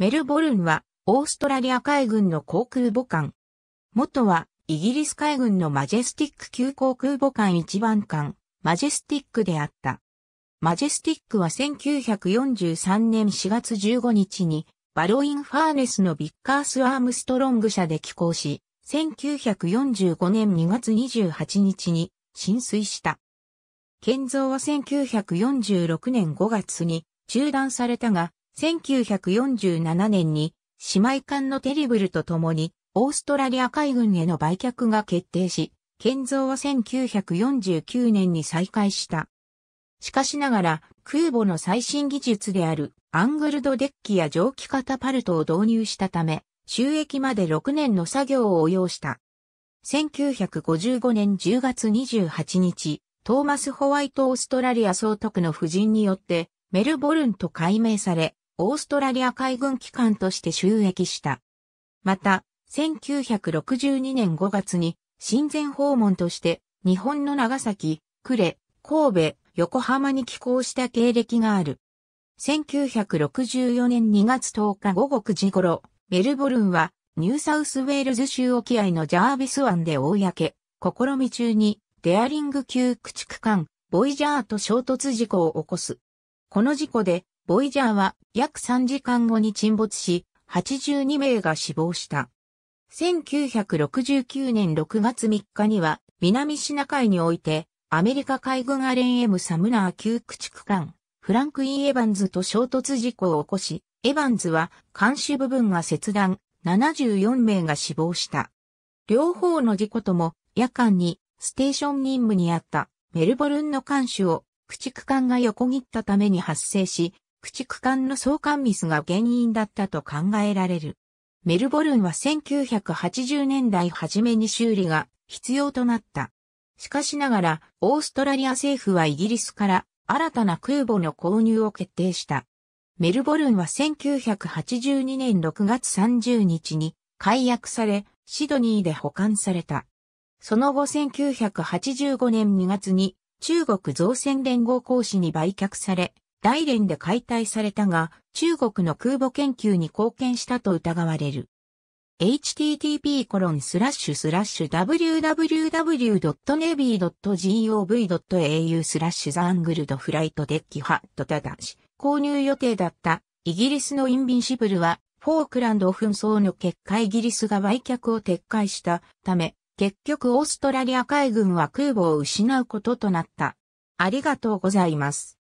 メルボルンは、オーストラリア海軍の航空母艦。元は、イギリス海軍のマジェスティック級航空母艦1番艦、マジェスティックであった。マジェスティックは1943年4月15日に、バロインファーネスのビッカース・アームストロング社で寄港し、1945年2月28日に浸水した。建造は1946年5月に中断されたが、1947年に姉妹艦のテリブルと共にオーストラリア海軍への売却が決定し、建造は1949年に再開した。しかしながら空母の最新技術であるアングルドデッキや蒸気カタパルトを導入したため、収益まで6年の作業を応用した。1955年10月28日、トーマス・ホワイト・オーストラリア総督の夫人によってメルボルンと改名され、オーストラリア海軍機関として収益した。また、1962年5月に親善訪問として日本の長崎、呉、神戸、横浜に寄港した経歴がある。1964年2月10日午後9時頃、メルボルンはニューサウスウェールズ州沖合のジャービス湾で公、試み中にデアリング級駆逐艦、ボイジャーと衝突事故を起こす。この事故でボイジャーは約3時間後に沈没し、82名が死亡した。1969年6月3日には、南シナ海において、アメリカ海軍アレンエム・サムナー級駆逐艦、フランクイン・エヴァンズと衝突事故を起こし、エヴァンズは艦視部分が切断、74名が死亡した。両方の事故とも、夜間にステーション任務にあったメルボルンの艦首を駆逐艦が横切ったために発生し、駆逐艦の相関ミスが原因だったと考えられる。メルボルンは1980年代初めに修理が必要となった。しかしながら、オーストラリア政府はイギリスから新たな空母の購入を決定した。メルボルンは1982年6月30日に解約され、シドニーで保管された。その後1985年2月に中国造船連合公使に売却され、大連で解体されたが、中国の空母研究に貢献したと疑われる。http://www.navy.gov.au スラッシュザアングルドフライトデッキハットただし、購入予定だったイギリスのインビンシブルは、フォークランド紛争の結果イギリスが売却を撤回したため、結局オーストラリア海軍は空母を失うこととなった。ありがとうございます。